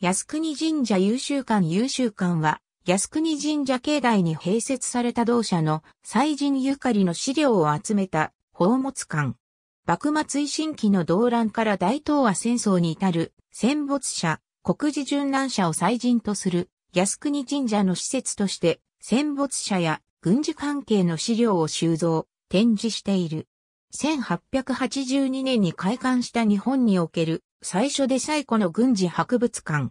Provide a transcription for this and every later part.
靖国神社優秀館優秀館は、靖国神社境内に併設された同社の祭神ゆかりの資料を集めた宝物館。幕末維新期の動乱から大東亜戦争に至る戦没者、国事殉難者を祭神とする靖国神社の施設として戦没者や軍事関係の資料を収蔵、展示している。1882年に開館した日本における最初で最古の軍事博物館。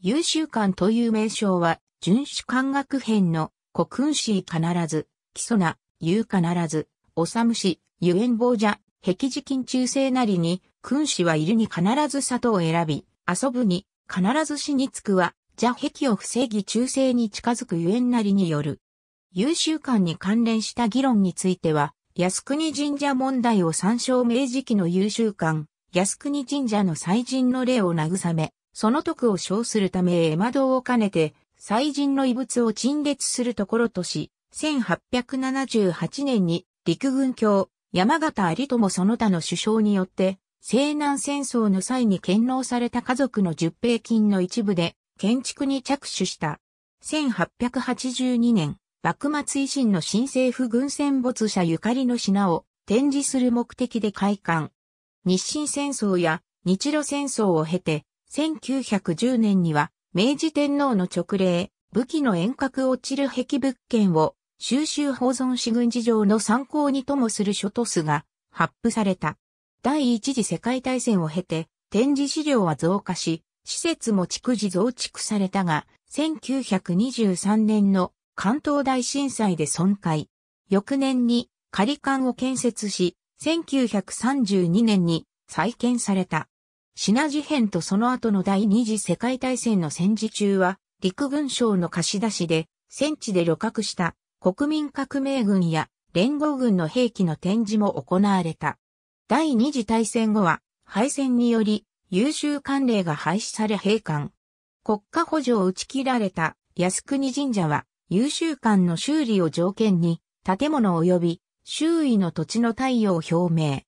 優秀館という名称は、巡守官学編の古君氏必ず、基礎な、う必ず、おさむし、ゆえん坊ゃ、壁時近中世なりに、君子はいるに必ず里を選び、遊ぶに、必ず死につくは、ゃ壁を防ぎ中世に近づくゆえんなりによる。優秀館に関連した議論については、靖国神社問題を参照明治期の優秀館、靖国神社の祭神の霊を慰め、その徳を称するため絵馬堂を兼ねて、祭神の遺物を陳列するところとし、1878年に陸軍卿、山形有友その他の首相によって、西南戦争の際に献納された家族の十平金の一部で建築に着手した。1882年、幕末維新の新政府軍戦没者ゆかりの品を展示する目的で開館。日清戦争や日露戦争を経て、1910年には明治天皇の直令、武器の遠隔落ちる壁物件を収集保存し軍事上の参考にともする書都市が発布された。第一次世界大戦を経て展示資料は増加し、施設も逐次増築されたが、1923年の関東大震災で損壊。翌年に仮館を建設し、1932年に再建された。シナ事変とその後の第二次世界大戦の戦時中は、陸軍省の貸し出しで、戦地で旅客した国民革命軍や連合軍の兵器の展示も行われた。第二次大戦後は、敗戦により、優秀慣例が廃止され閉館。国家補助を打ち切られた靖国神社は、優秀館の修理を条件に、建物及び周囲の土地の対応を表明。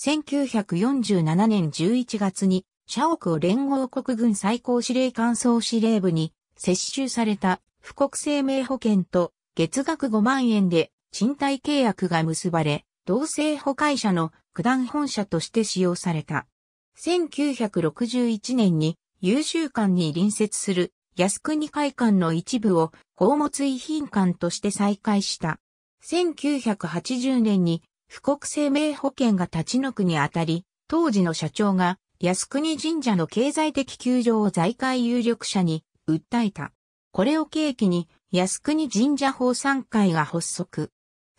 1947年11月に、社屋を連合国軍最高司令官総司令部に接収された富国生命保険と月額5万円で賃貸契約が結ばれ、同性保会社の九段本社として使用された。1961年に優秀館に隣接する靖国会館の一部を宝物遺品館として再開した。1980年に、富国生命保険が立ち退くにあたり、当時の社長が靖国神社の経済的窮状を財界有力者に訴えた。これを契機に靖国神社法産会が発足。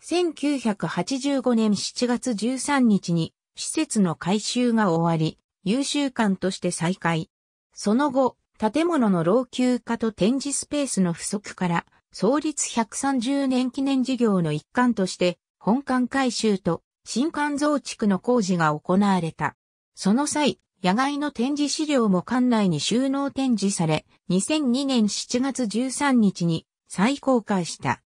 1985年7月13日に施設の改修が終わり、優秀館として再開。その後、建物の老朽化と展示スペースの不足から、創立130年記念事業の一環として、本館改修と新館増築の工事が行われた。その際、野外の展示資料も館内に収納展示され、2002年7月13日に再公開した。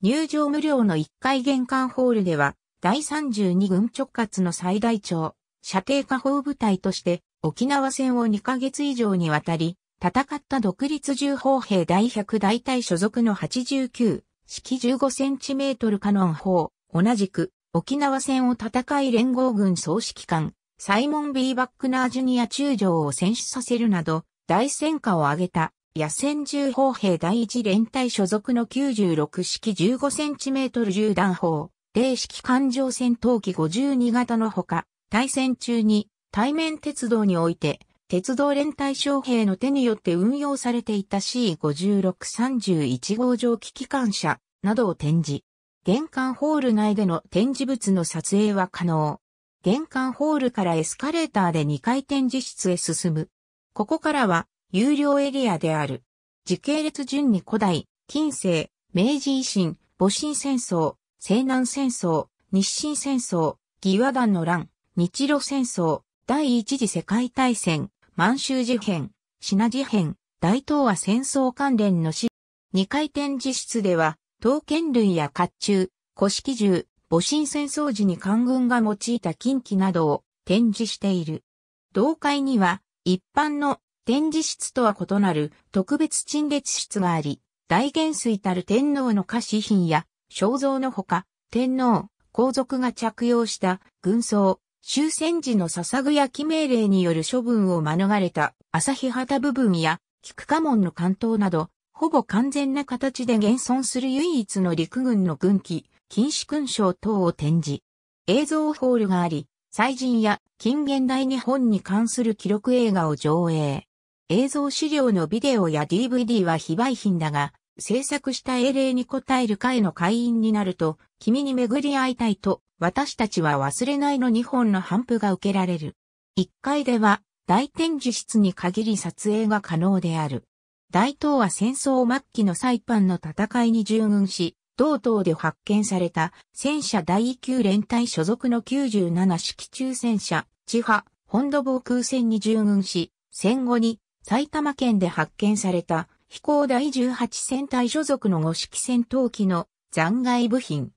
入場無料の1階玄関ホールでは、第32軍直轄の最大長、射程下方部隊として、沖縄戦を2ヶ月以上にわたり、戦った独立重砲兵第100大隊所属の89、式15センチメートルカノン砲、同じく、沖縄戦を戦い連合軍総指揮官、サイモン・ B・ バックナー・ジュニア中将を戦死させるなど、大戦果を挙げた、野戦重砲兵第1連隊所属の96式15センチメートル銃弾砲、零式艦上戦闘機52型のほか、対戦中に、対面鉄道において、鉄道連隊将兵の手によって運用されていた C5631 号蒸気機関車などを展示。玄関ホール内での展示物の撮影は可能。玄関ホールからエスカレーターで2階展示室へ進む。ここからは有料エリアである。時系列順に古代、近世、明治維新、戊辰戦争、西南戦争、日清戦争、義和団の乱、日露戦争、第一次世界大戦、満州事変、品事変、大東亜戦争関連の史、二回展示室では、刀剣類や甲冑、古式銃、戊辰戦争時に官軍が用いた近畿などを展示している。同会には、一般の展示室とは異なる特別陳列室があり、大元帥たる天皇の菓子品や肖像のほか、天皇、皇族が着用した軍装、終戦時の笹具焼命令による処分を免れた朝日旗部分や菊花門の関東など、ほぼ完全な形で現存する唯一の陸軍の軍機、禁止勲章等を展示。映像ホールがあり、祭人や近現代日本に関する記録映画を上映。映像資料のビデオや DVD は非売品だが、制作した英霊に応える会の会員になると、君に巡り会いたいと私たちは忘れないの2本の反布が受けられる。1階では、大展示室に限り撮影が可能である。大東亜戦争末期のサイパンの戦いに従軍し、同島で発見された戦車第9連隊所属の97式中戦車、地波、本土防空戦に従軍し、戦後に埼玉県で発見された飛行第18戦隊所属の五式戦闘機の残骸部品、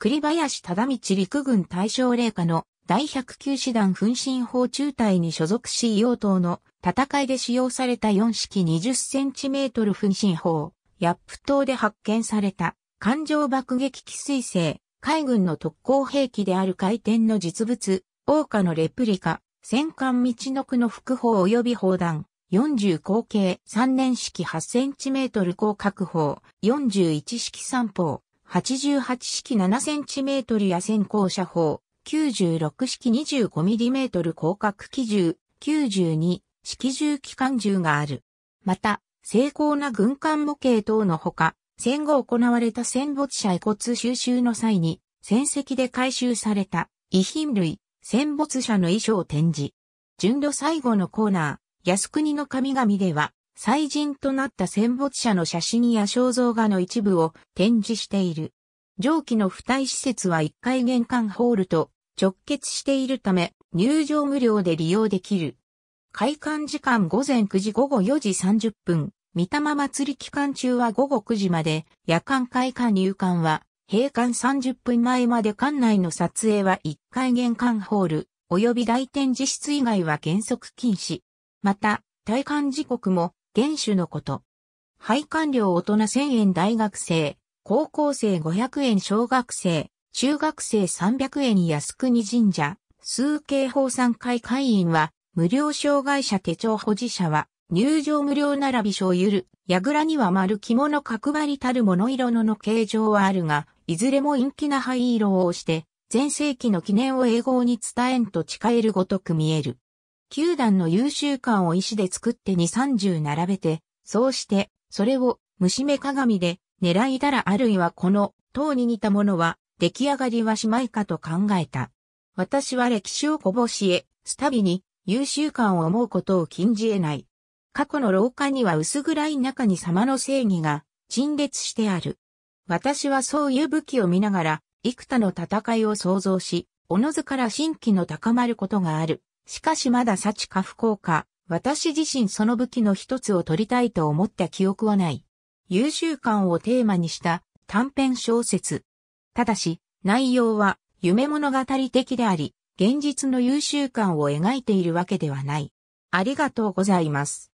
栗林忠道陸軍大将令下の第109師団噴進砲中隊に所属し用党の戦いで使用された4式 20cm 噴進砲、ヤップ島で発見された艦上爆撃機彗星、海軍の特攻兵器である回転の実物、王家のレプリカ、戦艦道の区の副砲及び砲弾、40口径3年式 8cm 広角砲、41式3砲、88式7トルや先行射砲、96式2 5トル広角機銃、92式銃機関銃がある。また、精巧な軍艦模型等のほか、戦後行われた戦没者遺骨収集の際に、戦績で回収された遺品類、戦没者の衣装展示。順路最後のコーナー、靖国の神々では、祭人となった戦没者の写真や肖像画の一部を展示している。上記の付帯施設は1階玄関ホールと直結しているため入場無料で利用できる。開館時間午前9時午後4時30分。三玉祭り期間中は午後9時まで、夜間開館入館は閉館30分前まで館内の撮影は1階玄関ホール及び大展示室以外は原則禁止。また、退館時刻も原種のこと。配管料大人1000円大学生、高校生500円小学生、中学生300円靖国神社、数形法産会会員は、無料障害者手帳保持者は、入場無料並び所ゆる、矢倉には丸着物角張りたる物色のの形状はあるが、いずれも陰気な灰色をして、前世紀の記念を英語に伝えんと誓えるごとく見える。九段の優秀感を石で作って二三十並べて、そうして、それを虫目鏡で狙いだらあるいはこの塔に似たものは出来上がりはしまいかと考えた。私は歴史をこぼしえ、スタビに優秀感を思うことを禁じ得ない。過去の廊下には薄暗い中に様の正義が陳列してある。私はそういう武器を見ながら、幾多の戦いを想像し、おのずから神規の高まることがある。しかしまだ幸か不幸か、私自身その武器の一つを取りたいと思った記憶はない。優秀感をテーマにした短編小説。ただし、内容は夢物語的であり、現実の優秀感を描いているわけではない。ありがとうございます。